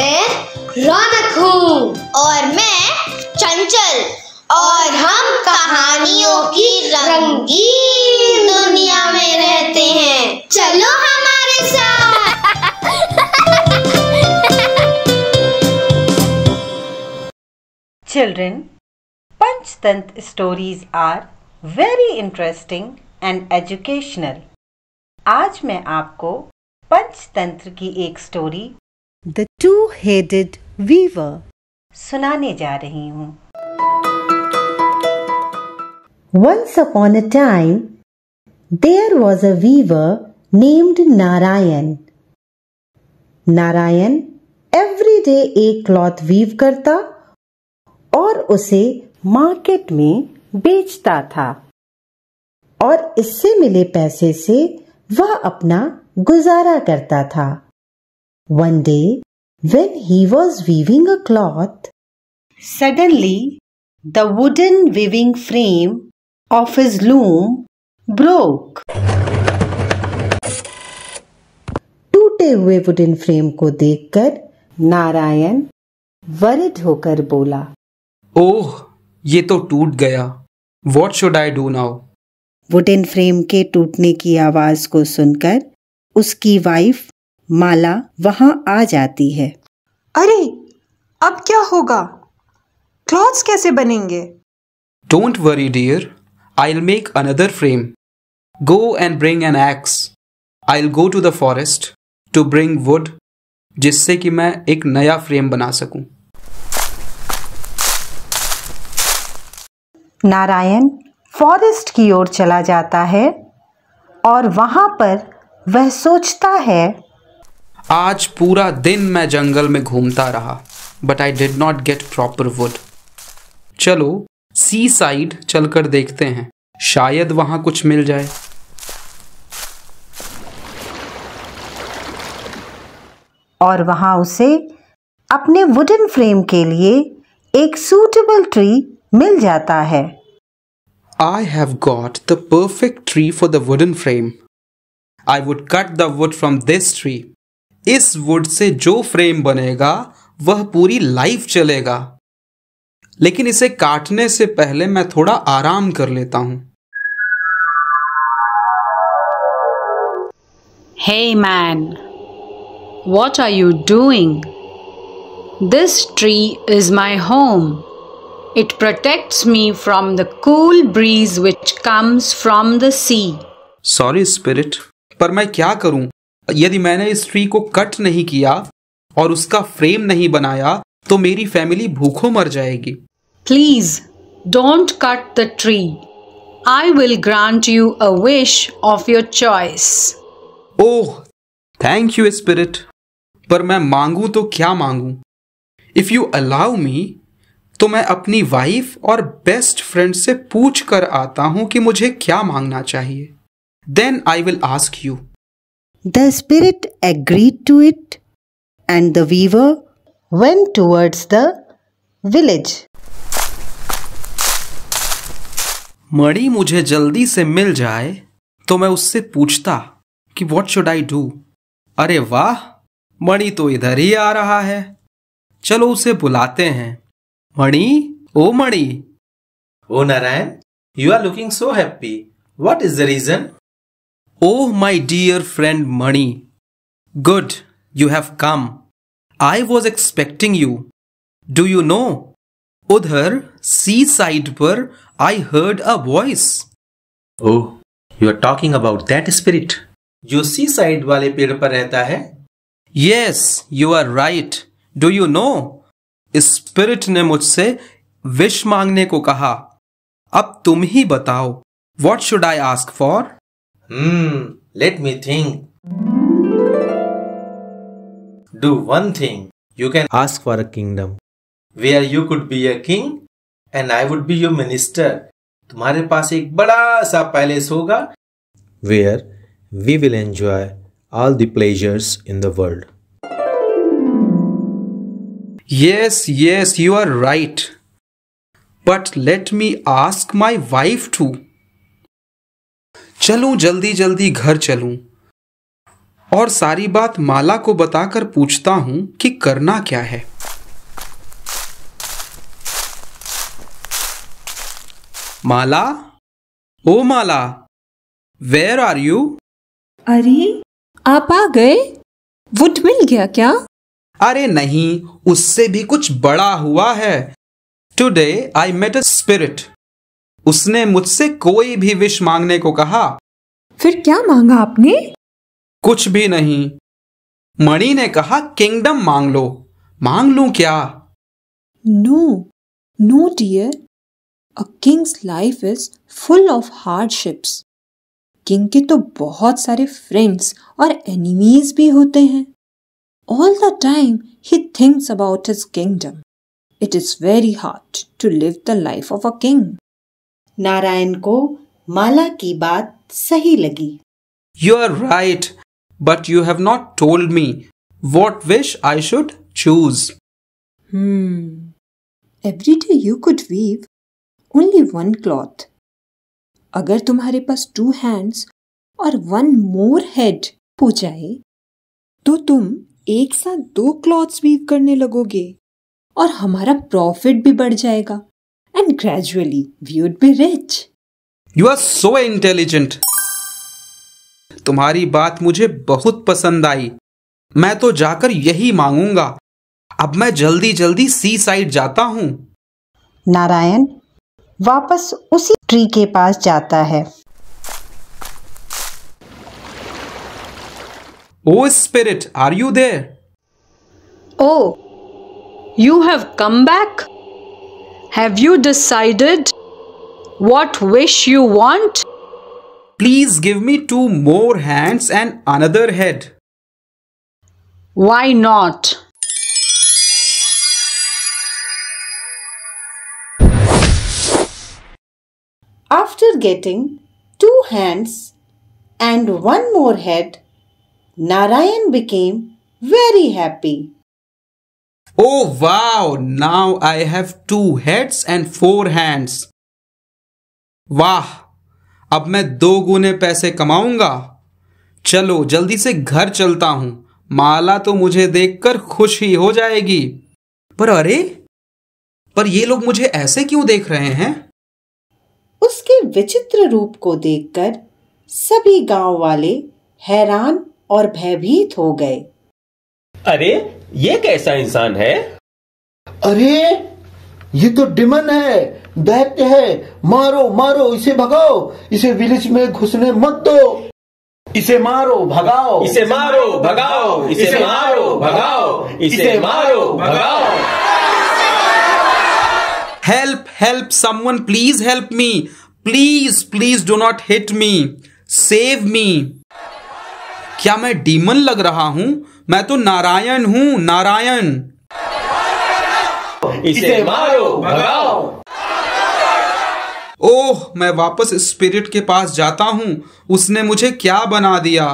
मैं रौनक हूँ और मैं चंचल और हम कहानियों की रंगीन दुनिया में रहते हैं चलो हमारे साथ children Panchatantra stories are very interesting and educational आज मैं आपको पंचतंत्र की एक story the two headed weaver सुनाने जा रही हूँ once upon a time there was a weaver named Narayan Narayan every day एक क्लॉथ वीव करता और उसे मार्केट में बेचता था और इससे मिले पैसे से वह अपना गुजारा करता था One day, when he was weaving a cloth, suddenly the wooden weaving frame of his loom broke. टूटे हुए वुडन फ्रेम को देखकर नारायण वरिड होकर बोला ओह ये तो टूट गया what should I do now wooden frame के टूटने की आवाज को सुनकर उसकी वाइफ माला वहां आ जाती है अरे अब क्या होगा क्लॉथ्स कैसे बनेंगे don't worry dear make another frame go and bring an axe I will go to the forest to bring wood जिससे कि मैं एक नया फ्रेम बना सकूं। नारायण फॉरेस्ट की ओर चला जाता है और वहां पर वह सोचता है आज पूरा दिन मैं जंगल में घूमता रहा but I did not get proper wood चलो सी साइड चलकर देखते हैं शायद वहां कुछ मिल जाए और वहां उसे अपने वुडन फ्रेम के लिए एक सूटेबल ट्री मिल जाता है I have got the perfect tree for the wooden frame I would cut the wood from this tree इस वुड से जो फ्रेम बनेगा वह पूरी लाइफ चलेगा लेकिन इसे काटने से पहले मैं थोड़ा आराम कर लेता हूं hey man what are you doing this tree is my home it protect me from the cool breeze which comes from the sea sorry spirit पर मैं क्या करूं यदि मैंने इस ट्री को कट नहीं किया और उसका फ्रेम नहीं बनाया तो मेरी फैमिली भूखों मर जाएगी please don't cut the tree I will grant you a wish of your choice oh thank you spirit पर मैं मांगू तो क्या मांगू इफ यू अलाउ मी तो मैं अपनी वाइफ और बेस्ट फ्रेंड से पूछ कर आता हूं कि मुझे क्या मांगना चाहिए then I will ask you The spirit agreed to it and the weaver went towards the village. Mani मुझे जल्दी से मिल जाए तो मैं उससे पूछता कि वॉट शुड आई डू अरे वाह मणि तो इधर ही आ रहा है चलो उसे बुलाते हैं मणि ओ Mani oh Narayan you are looking so happy what is the reason Oh, my dear friend Mani. Good, you have come. I was expecting you. Do you know? Udhar, sea side पर I heard a voice. Oh, you are talking about that spirit. जो सी side वाले पेड़ पर रहता है yes you are right do you know spirit ने मुझसे wish मांगने को कहा अब तुम ही बताओ what should I ask for Hmm, let me think. Do one thing. You can ask for a kingdom. Where you could be a king and I would be your minister. तुम्हारे पास एक बड़ा सा पैलेस होगा Where we will enjoy all the pleasures in the world. Yes, yes, you are right. But let me ask my wife too. चलूं जल्दी जल्दी घर चलूं और सारी बात माला को बताकर पूछता हूं कि करना क्या है माला ओ माला वेयर आर यू अरे आप आ गए वुड मिल गया क्या अरे नहीं उससे भी कुछ बड़ा हुआ है today I met a spirit उसने मुझसे कोई भी विश मांगने को कहा फिर क्या मांगा आपने कुछ भी नहीं मणि ने कहा किंगडम मांग लो मांग लू क्या no no dear a king's life is full of hardships king के तो बहुत सारे फ्रेंड्स और एनिमीज भी होते हैं all the time he thinks about his kingdom it is very hard to live the life of a king Narayan को माला की बात सही लगी you are right but you have not told me what wish I should choose every day you could weave only one cloth अगर तुम्हारे पास two hands और one more head हो जाए तो तुम एक साथ दो क्लॉथ्स वीव करने लगोगे और हमारा प्रॉफिट भी बढ़ जाएगा and gradually we would be rich. You are so intelligent. तुम्हारी बात मुझे बहुत पसंद आई मैं तो जाकर यही मांगूंगा अब मैं जल्दी जल्दी सी साइड जाता हूँ नारायण वापस उसी ट्री के पास जाता है oh spirit are you there oh you have come back Have you decided what wish you want? Please give me two more hands and another head. Why not? After getting two hands and one more head, Narayan became very happy. Oh wow, now I have two heads and four hands. वाह अब मैं दो गुने पैसे कमाऊंगा चलो जल्दी से घर चलता हूं माला तो मुझे देखकर खुश ही हो जाएगी पर अरे पर ये लोग मुझे ऐसे क्यों देख रहे हैं उसके विचित्र रूप को देखकर सभी गांव वाले हैरान और भयभीत हो गए अरे ये कैसा इंसान है अरे ये तो डिमन है दैत्य है मारो मारो इसे भगाओ इसे विलेज में घुसने मत दो इसे मारो भगाओ इसे मारो भगाओ इसे मारो भगाओ इसे मारो भगाओ help help someone please help me please please do not hit me save me क्या मैं डीमन लग रहा हूं मैं तो नारायण हूँ नारायण इसे मारो भगाओ ओह मैं वापस स्पिरिट के पास जाता हूँ उसने मुझे क्या बना दिया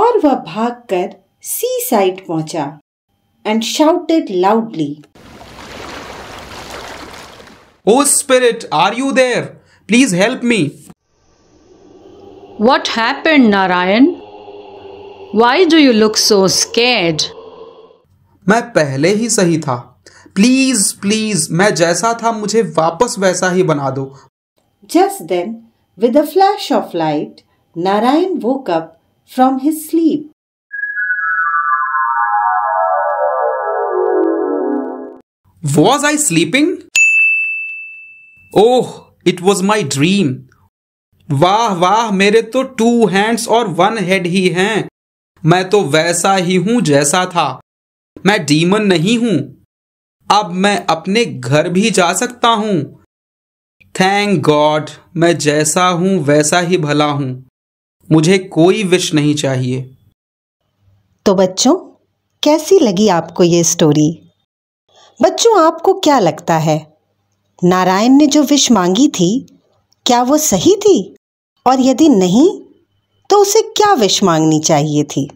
और वह भागकर सी साइड पहुंचा and shouted loudly oh spirit are you there please help me what happen Narayan why do you look so scared मैं पहले ही सही था प्लीज प्लीज मैं जैसा था मुझे वापस वैसा ही बना दो just then with a flash of light Narayan woke up from his sleep was I sleeping oh it was my dream वाह वाह मेरे तो टू हैंड्स और वन हेड ही हैं मैं तो वैसा ही हूं जैसा था मैं डीमन नहीं हूं अब मैं अपने घर भी जा सकता हूं थैंक गॉड मैं जैसा हूं वैसा ही भला हूं मुझे कोई विश नहीं चाहिए तो बच्चों कैसी लगी आपको ये स्टोरी बच्चों आपको क्या लगता है नारायण ने जो विश मांगी थी क्या वो सही थी और यदि नहीं तो उसे क्या विश मांगनी चाहिए थी